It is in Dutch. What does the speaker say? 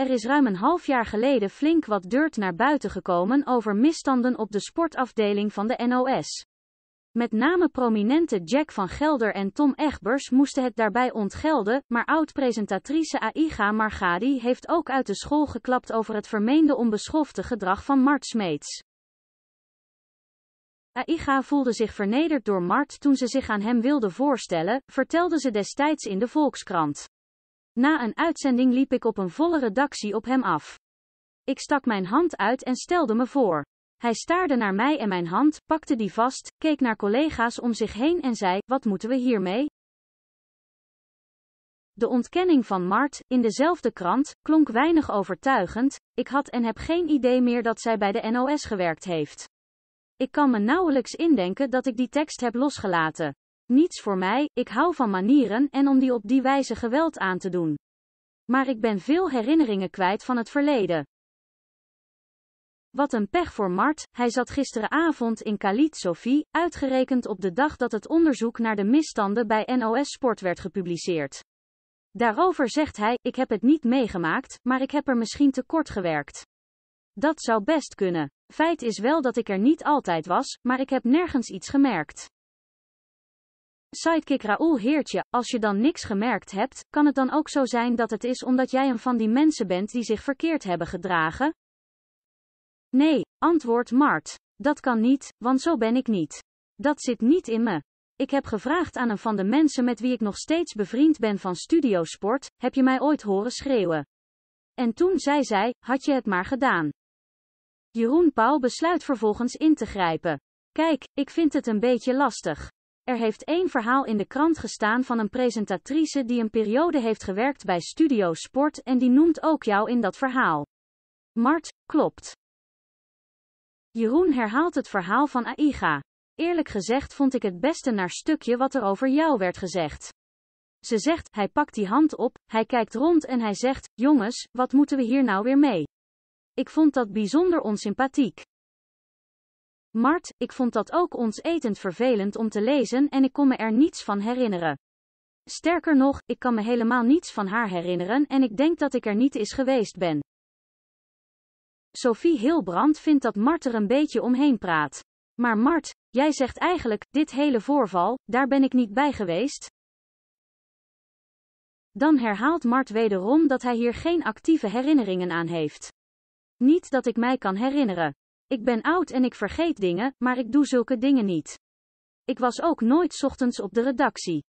Er is ruim een half jaar geleden flink wat dirt naar buiten gekomen over misstanden op de sportafdeling van de NOS. Met name prominente Jack van Gelder en Tom Egbers moesten het daarbij ontgelden, maar oud-presentatrice Aiga Margadi heeft ook uit de school geklapt over het vermeende onbeschofte gedrag van Mart Smeets. Aiga voelde zich vernederd door Mart toen ze zich aan hem wilde voorstellen, vertelde ze destijds in de Volkskrant. Na een uitzending liep ik op een volle redactie op hem af. Ik stak mijn hand uit en stelde me voor. Hij staarde naar mij en mijn hand, pakte die vast, keek naar collega's om zich heen en zei: Wat moeten we hiermee? De ontkenning van Mart, in dezelfde krant, klonk weinig overtuigend. Ik had en heb geen idee meer dat zij bij de NOS gewerkt heeft. Ik kan me nauwelijks indenken dat ik die tekst heb losgelaten. Niets voor mij, ik hou van manieren en om die op die wijze geweld aan te doen. Maar ik ben veel herinneringen kwijt van het verleden. Wat een pech voor Mart, hij zat gisteravond in Khalid Sophie, uitgerekend op de dag dat het onderzoek naar de misstanden bij NOS Sport werd gepubliceerd. Daarover zegt hij, ik heb het niet meegemaakt, maar ik heb er misschien te kort gewerkt. Dat zou best kunnen. Feit is wel dat ik er niet altijd was, maar ik heb nergens iets gemerkt. Sidekick Raoul Heertje, als je dan niks gemerkt hebt, kan het dan ook zo zijn dat het is omdat jij een van die mensen bent die zich verkeerd hebben gedragen? Nee, antwoordt Mart. Dat kan niet, want zo ben ik niet. Dat zit niet in me. Ik heb gevraagd aan een van de mensen met wie ik nog steeds bevriend ben van Studiosport, heb je mij ooit horen schreeuwen? En toen zei zij, had je het maar gedaan. Jeroen Pauw besluit vervolgens in te grijpen. Kijk, ik vind het een beetje lastig. Er heeft één verhaal in de krant gestaan van een presentatrice die een periode heeft gewerkt bij Studio Sport en die noemt ook jou in dat verhaal. Mart, klopt. Jeroen herhaalt het verhaal van Aiga. Eerlijk gezegd vond ik het beste naar stukje wat er over jou werd gezegd. Ze zegt, hij pakt die hand op, hij kijkt rond en hij zegt, jongens, wat moeten we hier nou weer mee? Ik vond dat bijzonder onsympathiek. Mart, ik vond dat ook ons etend vervelend om te lezen en ik kon me er niets van herinneren. Sterker nog, ik kan me helemaal niets van haar herinneren en ik denk dat ik er niet eens geweest ben. Sophie Hilbrand vindt dat Mart er een beetje omheen praat. Maar Mart, jij zegt eigenlijk, dit hele voorval, daar ben ik niet bij geweest. Dan herhaalt Mart wederom dat hij hier geen actieve herinneringen aan heeft. Niet dat ik mij kan herinneren. Ik ben oud en ik vergeet dingen, maar ik doe zulke dingen niet. Ik was ook nooit ochtends op de redactie.